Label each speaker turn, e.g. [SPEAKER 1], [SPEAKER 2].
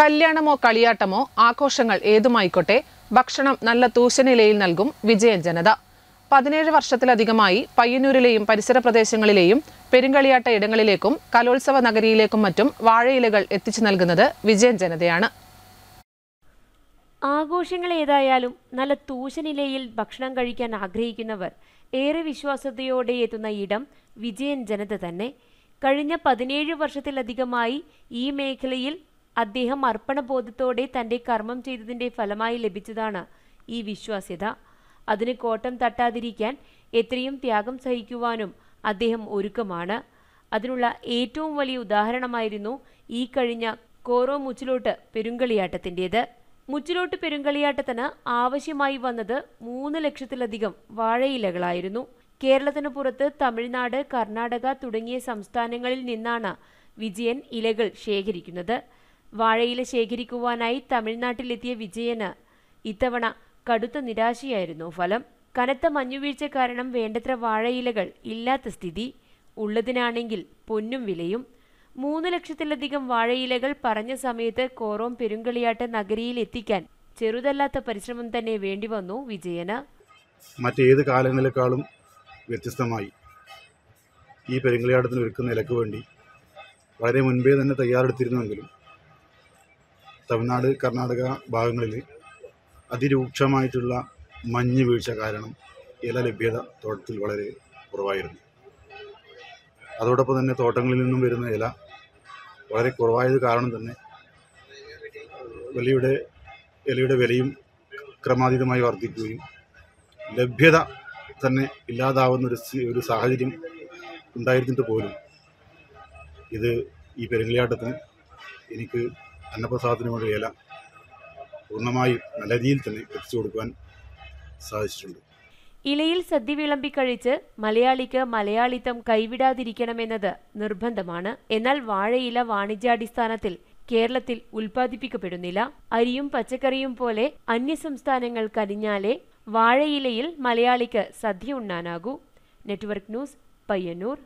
[SPEAKER 1] കല്യാണമോ കളിയാട്ടമോ ആഘോഷങ്ങൾ ഏതുമായിക്കോട്ടെ ഭക്ഷണം നല്ല തൂശനിലയിൽ നൽകും വിജയൻ ജനത പതിനേഴ് വർഷത്തിലധികമായി പയ്യന്നൂരിലെയും പരിസര പ്രദേശങ്ങളിലെയും പെരുങ്കളിയാട്ട ഇടങ്ങളിലേക്കും കലോത്സവ നഗരിയിലേക്കും മറ്റും വാഴയിലകൾ എത്തിച്ചു നൽകുന്നത് വിജയൻ ജനതയാണ്
[SPEAKER 2] ആഘോഷങ്ങൾ ഏതായാലും നല്ല തൂശനിലയിൽ ഭക്ഷണം കഴിക്കാൻ ആഗ്രഹിക്കുന്നവർ ഏറെ വിശ്വാസതയോടെ എത്തുന്ന ഇടം വിജയൻ ജനത തന്നെ കഴിഞ്ഞ പതിനേഴ് വർഷത്തിലധികമായി ഈ മേഖലയിൽ അദ്ദേഹം അർപ്പണബോധത്തോടെ തൻ്റെ കർമ്മം ചെയ്തതിൻ്റെ ഫലമായി ലഭിച്ചതാണ് ഈ വിശ്വാസ്യത അതിന് കോട്ടം തട്ടാതിരിക്കാൻ എത്രയും ത്യാഗം സഹിക്കുവാനും അദ്ദേഹം ഒരുക്കമാണ് അതിനുള്ള ഏറ്റവും വലിയ ഉദാഹരണമായിരുന്നു ഈ കഴിഞ്ഞ കോറോ മുച്ചിലോട്ട് പെരുങ്കളിയാട്ടത്തിൻ്റേത് മുച്ചിലോട്ട് പെരുങ്കളിയാട്ടത്തിന് ആവശ്യമായി വന്നത് മൂന്ന് ലക്ഷത്തിലധികം വാഴയിലകളായിരുന്നു കേരളത്തിന് പുറത്ത് തമിഴ്നാട് കർണാടക തുടങ്ങിയ സംസ്ഥാനങ്ങളിൽ നിന്നാണ് വിജയൻ ഇലകൾ ശേഖരിക്കുന്നത് വാഴയില ശേഖരിക്കുവാനായി തമിഴ്നാട്ടിലെത്തിയ വിജയന് ഇത്തവണ കടുത്ത നിരാശയായിരുന്നു ഫലം കനത്ത മഞ്ഞുവീഴ്ച കാരണം വേണ്ടത്ര വാഴയിലകൾ ഇല്ലാത്ത സ്ഥിതി ഉള്ളതിനാണെങ്കിൽ പൊന്നും വിലയും മൂന്ന് ലക്ഷത്തിലധികം വാഴയിലകൾ പറഞ്ഞ സമയത്ത് കോറോം പെരുങ്കളിയാട്ട് നഗരിയിൽ എത്തിക്കാൻ ചെറുതല്ലാത്ത പരിശ്രമം തന്നെ വേണ്ടി വന്നു വിജയന്
[SPEAKER 3] മറ്റേത് കാലങ്ങളെക്കാളും വ്യത്യസ്തമായി ഈ പെരുങ്കളിയാട്ടത്തിന് ഒരുക്കുന്ന നിലക്ക് വേണ്ടി വളരെ മുൻപേ തന്നെ തയ്യാറെടുത്തിരുന്നുവെങ്കിലും തമിഴ്നാട് കർണാടക ഭാഗങ്ങളിൽ അതിരൂക്ഷമായിട്ടുള്ള മഞ്ഞ് വീഴ്ച കാരണം ഇല ലഭ്യത തോട്ടത്തിൽ വളരെ കുറവായിരുന്നു അതോടൊപ്പം തന്നെ തോട്ടങ്ങളിൽ നിന്നും വരുന്ന ഇല വളരെ കുറവായത് കാരണം തന്നെ വലിയുടെ ഇലയുടെ വിലയും ക്രമാതീതമായി വർദ്ധിക്കുകയും ലഭ്യത തന്നെ ഇല്ലാതാവുന്ന ഒരു ഒരു സാഹചര്യം ഉണ്ടായിരുന്നിട്ട് പോലും ഇത് ഈ പെരുങ്ങളിയാട്ടത്തിന് എനിക്ക് അന്നപ്രസാദത്തിനുമുള്ള ഇല പൂർണ്ണമായും നല്ല രീതിയിൽ തന്നെ എത്തിച്ചു കൊടുക്കുവാൻ സാധിച്ചിട്ടുണ്ട്
[SPEAKER 2] ഇലയിൽ സദ്യ വിളമ്പി കഴിച്ച് മലയാളിക്ക് മലയാളിത്തം കൈവിടാതിരിക്കണമെന്നത് നിർബന്ധമാണ് എന്നാൽ വാഴയില വാണിജ്യാടിസ്ഥാനത്തിൽ കേരളത്തിൽ ഉൽപ്പാദിപ്പിക്കപ്പെടുന്നില്ല അരിയും പച്ചക്കറിയും പോലെ അന്യസംസ്ഥാനങ്ങൾ കരിഞ്ഞാലേ വാഴയിലയിൽ മലയാളിക്ക് സദ്യ ഉണ്ണാനാകൂ നെറ്റ്വർക്ക് ന്യൂസ് പയ്യന്നൂർ